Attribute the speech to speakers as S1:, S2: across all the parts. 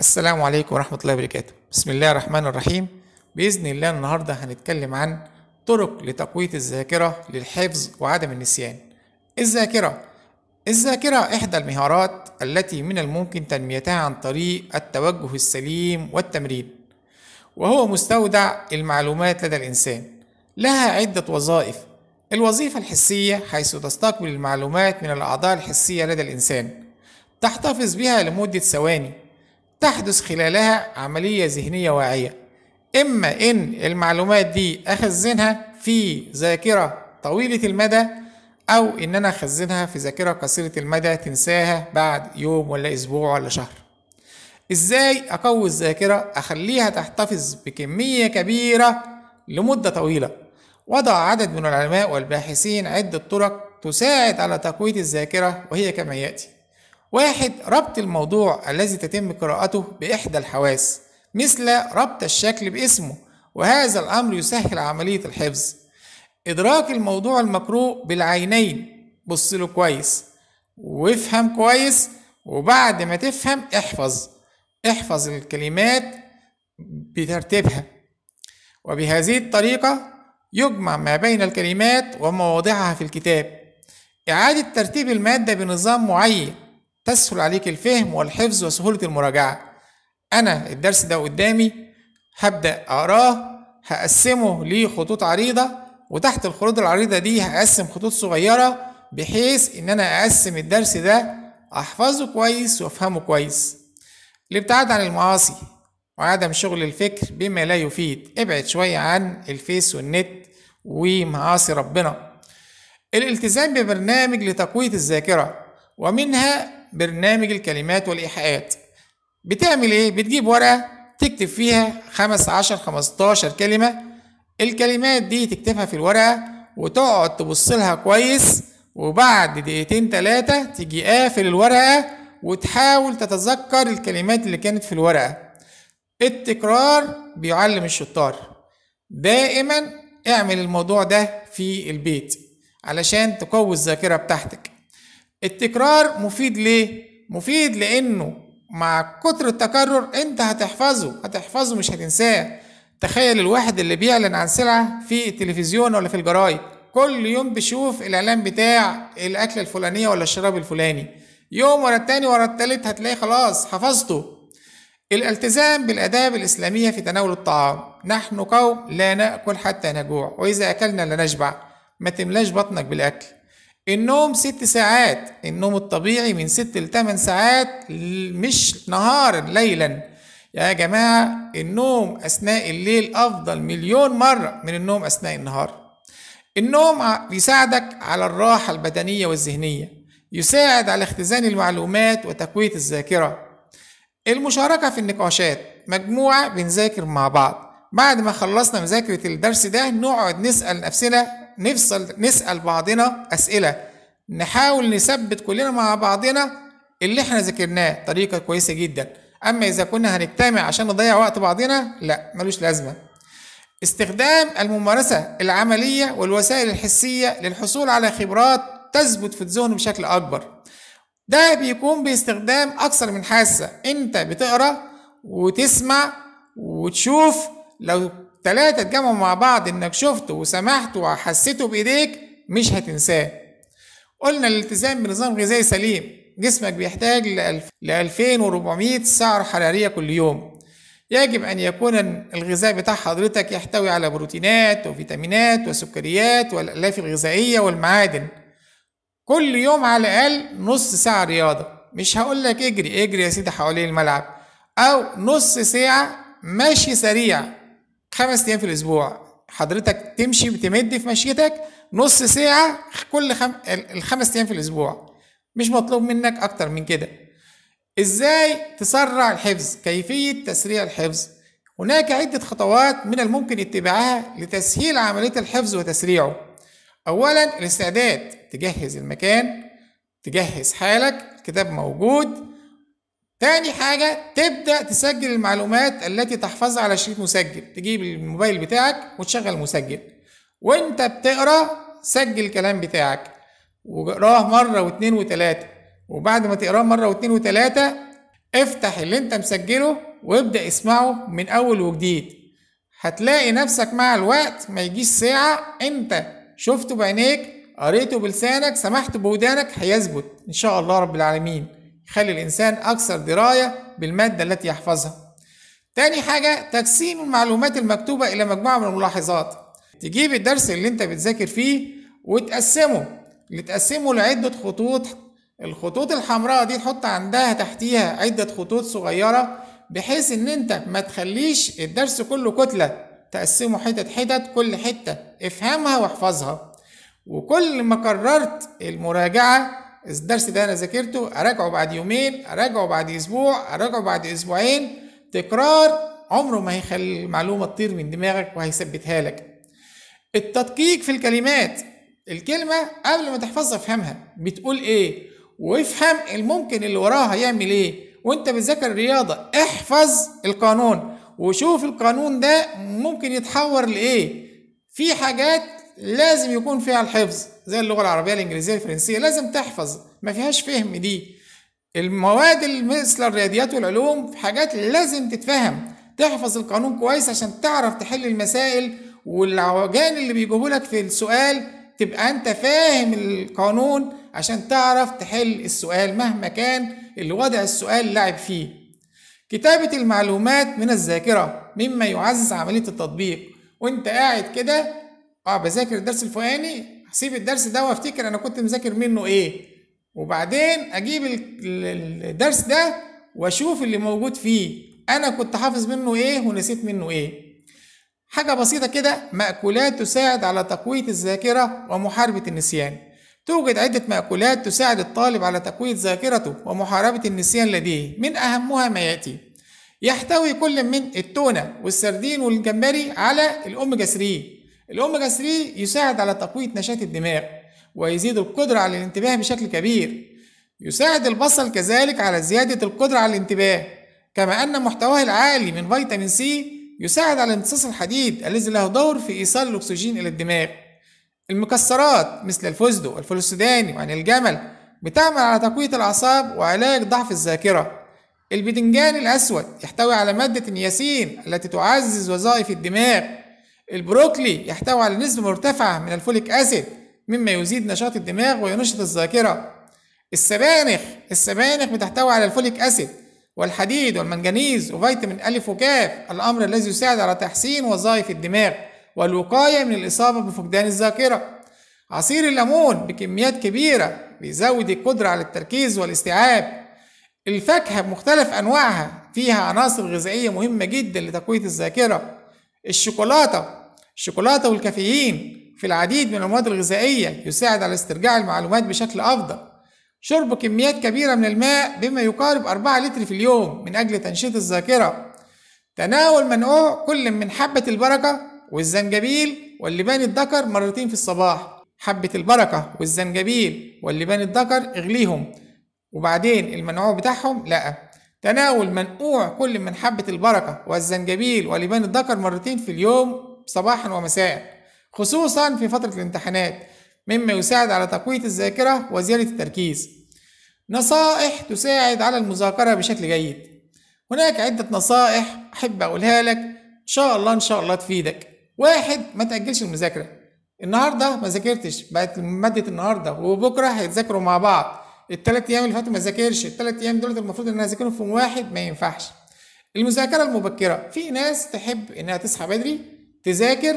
S1: السلام عليكم ورحمة الله وبركاته بسم الله الرحمن الرحيم بإذن الله النهاردة هنتكلم عن طرق لتقوية الذاكرة للحفظ وعدم النسيان الذاكرة الذاكرة إحدى المهارات التي من الممكن تنميتها عن طريق التوجه السليم والتمرين وهو مستودع المعلومات لدى الإنسان لها عدة وظائف الوظيفة الحسية حيث تستقبل المعلومات من الأعضاء الحسية لدى الإنسان تحتفظ بها لمدة ثواني تحدث خلالها عملية ذهنية واعية إما إن المعلومات دي أخزنها في ذاكرة طويلة المدى أو إن أنا أخزنها في ذاكرة قصيرة المدى تنساها بعد يوم ولا أسبوع ولا شهر ازاي اقوي الذاكرة اخليها تحتفظ بكمية كبيرة لمدة طويلة وضع عدد من العلماء والباحثين عدة طرق تساعد على تقوية الذاكرة وهي كما يأتي واحد ربط الموضوع الذي تتم قراءته بإحدى الحواس مثل ربط الشكل باسمه وهذا الأمر يسهل عملية الحفظ إدراك الموضوع المقروء بالعينين بص له كويس وافهم كويس وبعد ما تفهم احفظ احفظ الكلمات بترتيبها وبهذه الطريقة يجمع ما بين الكلمات ومواضعها في الكتاب إعادة ترتيب المادة بنظام معين تسهل عليك الفهم والحفظ وسهولة المراجعة أنا الدرس ده قدامي هبدأ أقراه هقسمه لخطوط عريضة وتحت الخطوط العريضة دي هقسم خطوط صغيرة بحيث إن أنا أقسم الدرس ده أحفظه كويس وأفهمه كويس الابتعاد عن المعاصي وعدم شغل الفكر بما لا يفيد ابعد شوية عن الفيس والنت ومعاصي ربنا الالتزام ببرنامج لتقوية الذاكرة ومنها برنامج الكلمات والإيحاءات بتعمل ايه؟ بتجيب ورقة تكتب فيها خمس عشر خمستاشر كلمة الكلمات دي تكتبها في الورقة وتقعد تبص لها كويس وبعد دقيقتين تلاتة تيجي قافل الورقة وتحاول تتذكر الكلمات اللي كانت في الورقة التكرار بيعلم الشطار دائما اعمل الموضوع ده في البيت علشان تقوي الذاكرة بتاعتك التكرار مفيد ليه؟ مفيد لأنه مع كتر التكرر انت هتحفظه هتحفظه مش هتنساه تخيل الواحد اللي بيعلن عن سلعة في التلفزيون ولا في الجرايد كل يوم بيشوف الإعلان بتاع الأكلة الفلانية ولا الشراب الفلاني يوم ورا التاني ورا التالت هتلاقي خلاص حفظته الالتزام بالآداب الإسلامية في تناول الطعام نحن قوم لا نأكل حتى نجوع وإذا أكلنا لا نشبع ما تملاش بطنك بالأكل النوم ست ساعات النوم الطبيعي من ست لتمن ساعات مش نهارا ليلا يا جماعة النوم أثناء الليل أفضل مليون مرة من النوم أثناء النهار النوم بيساعدك على الراحة البدنية والذهنية يساعد على اختزان المعلومات وتقوية الذاكرة المشاركة في النقاشات مجموعة بنذاكر مع بعض بعد ما خلصنا مذاكرة الدرس ده نقعد نسأل نفسنا نفصل نسأل بعضنا أسئلة نحاول نثبت كلنا مع بعضنا اللي احنا ذاكرناه طريقة كويسة جدا أما إذا كنا هنجتمع عشان نضيع وقت بعضنا لا ملوش لازمة استخدام الممارسة العملية والوسائل الحسية للحصول على خبرات تثبت في الذهن بشكل أكبر ده بيكون باستخدام أكثر من حاسة أنت بتقرأ وتسمع وتشوف لو ثلاثة اتجمعوا مع بعض إنك شفته وسمحته وحسيته بإيديك مش هتنساه قلنا الالتزام بنظام غذائي سليم جسمك بيحتاج ل 2400 سعر حرارية كل يوم يجب أن يكون الغذاء بتاع حضرتك يحتوي على بروتينات وفيتامينات وسكريات والألاف الغذائية والمعادن كل يوم على الاقل نص ساعه رياضه مش هقول لك اجري اجري يا سيدي حوالين الملعب او نص ساعه مشي سريع خمس ايام في الاسبوع حضرتك تمشي بتمد في مشيتك نص ساعه كل خم... الخمس ايام في الاسبوع مش مطلوب منك اكتر من كده ازاي تسرع الحفظ كيفيه تسريع الحفظ هناك عده خطوات من الممكن اتباعها لتسهيل عمليه الحفظ وتسريعه أولا الاستعداد تجهز المكان تجهز حالك الكتاب موجود تاني حاجة تبدأ تسجل المعلومات التي تحفظها على شريط مسجل تجيب الموبايل بتاعك وتشغل مسجل وانت بتقرا سجل الكلام بتاعك وقراه مرة واتنين وتلاتة وبعد ما تقراه مرة واتنين وتلاتة افتح اللي انت مسجله وابدأ اسمعه من أول وجديد هتلاقي نفسك مع الوقت ما يجيش ساعة انت شفته بعينيك قريته بلسانك سمحت بودانك هيثبت إن شاء الله رب العالمين يخلي الإنسان أكثر دراية بالمادة التي يحفظها تاني حاجة تقسيم المعلومات المكتوبة إلى مجموعة من الملاحظات تجيب الدرس اللي أنت بتذاكر فيه وتقسمه لتقسمه لعدة خطوط الخطوط الحمراء دي تحط عندها تحتيها عدة خطوط صغيرة بحيث إن أنت ما تخليش الدرس كله كتلة تقسمه حتت حتت كل حتة افهمها واحفظها وكل ما كررت المراجعة الدرس ده أنا ذاكرته أراجعه بعد يومين أراجعه بعد أسبوع أراجعه بعد أسبوعين تكرار عمره ما هيخلي المعلومة تطير من دماغك وهيثبتها لك التدقيق في الكلمات الكلمة قبل ما تحفظها افهمها بتقول ايه وافهم الممكن اللي وراها يعمل ايه وانت بتذاكر رياضة احفظ القانون وشوف القانون ده ممكن يتحور لايه في حاجات لازم يكون فيها الحفظ زي اللغه العربيه الانجليزيه الفرنسيه لازم تحفظ ما فيهاش فهم دي المواد مثل الرياضيات والعلوم في حاجات لازم تتفهم تحفظ القانون كويس عشان تعرف تحل المسائل والعوجان اللي بيجيبوا لك في السؤال تبقى انت فاهم القانون عشان تعرف تحل السؤال مهما كان اللي وضع السؤال لعب فيه كتابة المعلومات من الذاكرة مما يعزز عملية التطبيق وانت قاعد كده اه بذاكر الدرس الفلاني هسيب الدرس ده وافتكر انا كنت مذاكر منه ايه وبعدين اجيب الدرس ده واشوف اللي موجود فيه انا كنت حافظ منه ايه ونسيت منه ايه حاجة بسيطة كده مأكولات تساعد على تقوية الذاكرة ومحاربة النسيان توجد عدة مأكولات تساعد الطالب على تقوية ذاكرته ومحاربة النسيان لديه من أهمها ما يأتي يحتوي كل من التونة والسردين والجمبري على الأوميجا 3 الأوميجا 3 يساعد على تقوية نشاط الدماغ ويزيد القدرة على الانتباه بشكل كبير يساعد البصل كذلك على زيادة القدرة على الانتباه كما أن محتواه العالي من فيتامين سي يساعد على امتصاص الحديد الذي له دور في إيصال الأكسجين إلى الدماغ المكسرات مثل الفوزدو والفول السوداني وعن الجمل بتعمل على تقوية الأعصاب وعلاج ضعف الذاكرة البتنجان الأسود يحتوي على مادة النياسين التي تعزز وظائف الدماغ البروكلي يحتوي على نسبة مرتفعة من الفوليك أسيد مما يزيد نشاط الدماغ وينشط الذاكرة السبانخ السبانخ بتحتوي على الفوليك أسيد والحديد والمنجنيز وفيتامين ألف وكاف الأمر الذي يساعد على تحسين وظائف الدماغ والوقاية من الإصابة بفقدان الذاكرة عصير الليمون بكميات كبيرة بيزود القدرة على التركيز والاستيعاب الفاكهة بمختلف أنواعها فيها عناصر غذائية مهمة جدا لتقوية الذاكرة الشوكولاتة الشوكولاتة والكافيين في العديد من المواد الغذائية يساعد على استرجاع المعلومات بشكل أفضل شرب كميات كبيرة من الماء بما يقارب 4 لتر في اليوم من أجل تنشيط الذاكرة تناول منقوع كل من حبة البركة والزنجبيل واللبان الذكر مرتين في الصباح حبة البركة والزنجبيل واللبان الذكر اغليهم وبعدين المنعوع بتاعهم لا تناول منقوع كل من حبة البركة والزنجبيل ولبان الذكر مرتين في اليوم صباحا ومساء خصوصا في فترة الامتحانات مما يساعد على تقوية الذاكرة وزيادة التركيز نصائح تساعد على المذاكرة بشكل جيد هناك عدة نصائح أحب أقولها لك إن شاء الله إن شاء الله تفيدك واحد ما تاجلش المذاكره النهارده ما ذاكرتش بقت ماده النهارده وبكره هيتذاكروا مع بعض الثلاث ايام اللي فاتوا ما ذاكرش الثلاث ايام دول المفروض ان انا اذاكرهم في يوم واحد ما ينفعش المذاكره المبكره في ناس تحب انها تصحى بدري تذاكر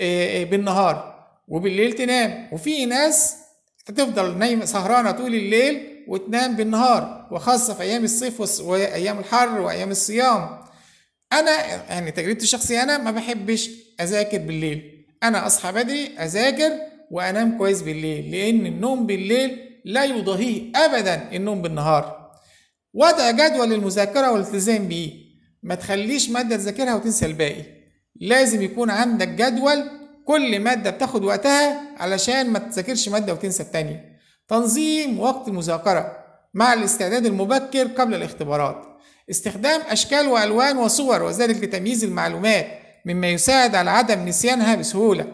S1: آه، آه، بالنهار وبالليل تنام وفي ناس تفضل نايمه سهرانه طول الليل وتنام بالنهار وخاصه في ايام الصيف وايام الحر وايام الصيام انا يعني تجربتي الشخصيه انا ما بحبش اذاكر بالليل انا اصحى بدري اذاكر وانام كويس بالليل لان النوم بالليل لا يضاهيه ابدا النوم بالنهار وضع جدول للمذاكره والالتزام بيه ما تخليش ماده تذاكرها وتنسى الباقي لازم يكون عندك جدول كل ماده بتاخد وقتها علشان ما تذاكرش ماده وتنسى التانيه تنظيم وقت المذاكره مع الاستعداد المبكر قبل الاختبارات استخدام أشكال وألوان وصور وذلك لتمييز المعلومات مما يساعد على عدم نسيانها بسهولة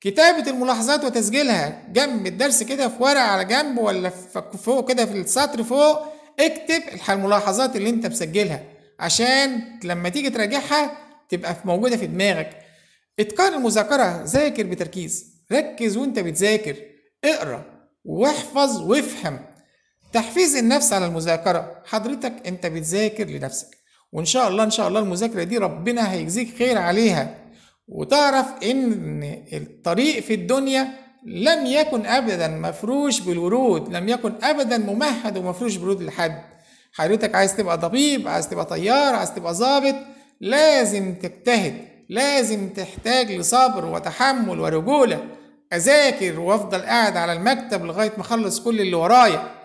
S1: كتابة الملاحظات وتسجيلها جنب الدرس كده في ورقة على جنب ولا فوق كده في السطر فوق اكتب الملاحظات اللي انت مسجلها عشان لما تيجي تراجعها تبقى موجودة في دماغك اتقان المذاكرة ذاكر بتركيز ركز وانت بتذاكر اقرأ واحفظ وافهم تحفيز النفس على المذاكرة حضرتك أنت بتذاكر لنفسك وإن شاء الله إن شاء الله المذاكرة دي ربنا هيجزيك خير عليها وتعرف إن الطريق في الدنيا لم يكن أبدا مفروش بالورود لم يكن أبدا ممهد ومفروش برود لحد حضرتك عايز تبقى طبيب عايز تبقى طيار عايز تبقى ظابط لازم تجتهد لازم تحتاج لصبر وتحمل ورجولة أذاكر وأفضل قاعد على المكتب لغاية ما أخلص كل اللي ورايا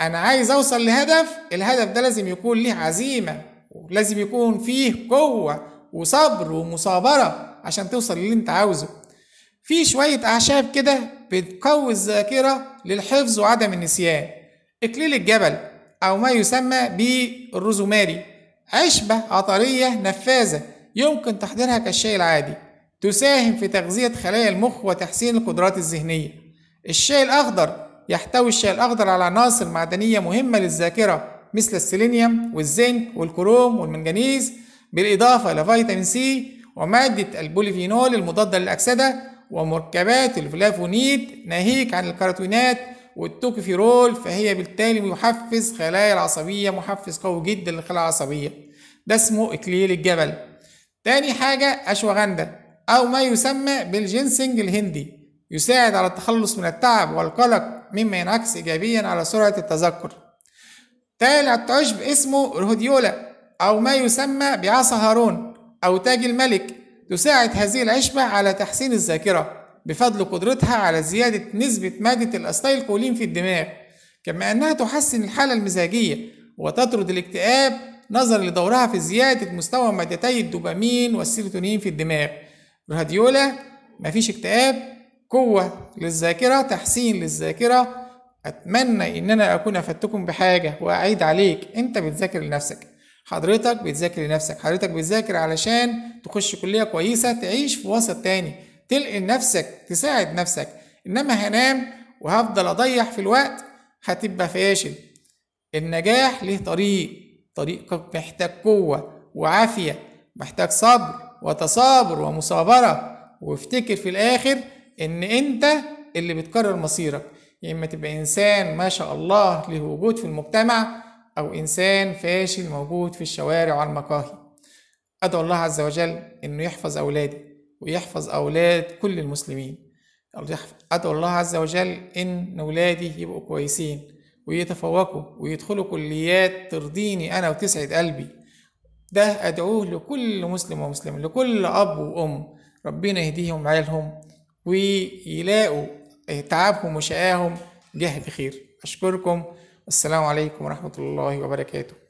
S1: انا عايز اوصل لهدف الهدف ده لازم يكون ليه عزيمه ولازم يكون فيه قوه وصبر ومصابره عشان توصل للي انت عاوزه في شويه اعشاب كده بتقوي الذاكره للحفظ وعدم النسيان اكليل الجبل او ما يسمى بالروزوماري عشبه عطريه نفاذه يمكن تحضيرها كالشاي العادي تساهم في تغذيه خلايا المخ وتحسين القدرات الذهنيه الشاي الاخضر يحتوي الشاي الأخضر على عناصر معدنية مهمة للذاكرة مثل السيلينيوم والزنك والكروم والمنجنيز بالإضافة إلى فيتامين سي ومادة البوليفينول المضادة للأكسدة ومركبات الفلافونيد ناهيك عن الكاروتينات والتوكفيرول فهي بالتالي محفز خلايا العصبية محفز قوي جدا للخلايا العصبية ده اسمه إكليل الجبل تاني حاجة أشواغندا أو ما يسمى بالجنسنج الهندي يساعد على التخلص من التعب والقلق مما ينعكس إيجابيا على سرعة التذكر تالت عشب اسمه الهديولا أو ما يسمى بعصا هارون أو تاج الملك تساعد هذه العشبة على تحسين الذاكرة بفضل قدرتها على زيادة نسبة مادة الأسيتيلكولين في الدماغ كما أنها تحسن الحالة المزاجية وتطرد الاكتئاب نظرا لدورها في زيادة مستوى مادتي الدوبامين والسيروتونين في الدماغ الراديولا مفيش اكتئاب قوة للذاكرة تحسين للذاكرة أتمنى إن أنا أكون أفدتكم بحاجة وأعيد عليك أنت بتذاكر لنفسك حضرتك بتذاكر لنفسك حضرتك بتذاكر علشان تخش كلية كويسة تعيش في وسط تاني تلقي نفسك تساعد نفسك إنما هنام وهفضل أضيع في الوقت هتبقى فاشل النجاح له طريق طريق محتاج قوة وعافية محتاج صبر وتصابر ومصابرة وافتكر في الآخر ان انت اللي بتقرر مصيرك يا اما تبقى انسان ما شاء الله له وجود في المجتمع او انسان فاشل موجود في الشوارع والمقاهي ادعو الله عز وجل انه يحفظ اولادي ويحفظ اولاد كل المسلمين ادعو الله عز وجل ان اولادي يبقوا كويسين ويتفوقوا ويدخلوا كليات ترضيني انا وتسعد قلبي ده ادعوه لكل مسلم ومسلم لكل اب وام ربنا يهديهم عيالهم ويلاقوا تعبهم وشقاهم جه بخير أشكركم والسلام عليكم ورحمة الله وبركاته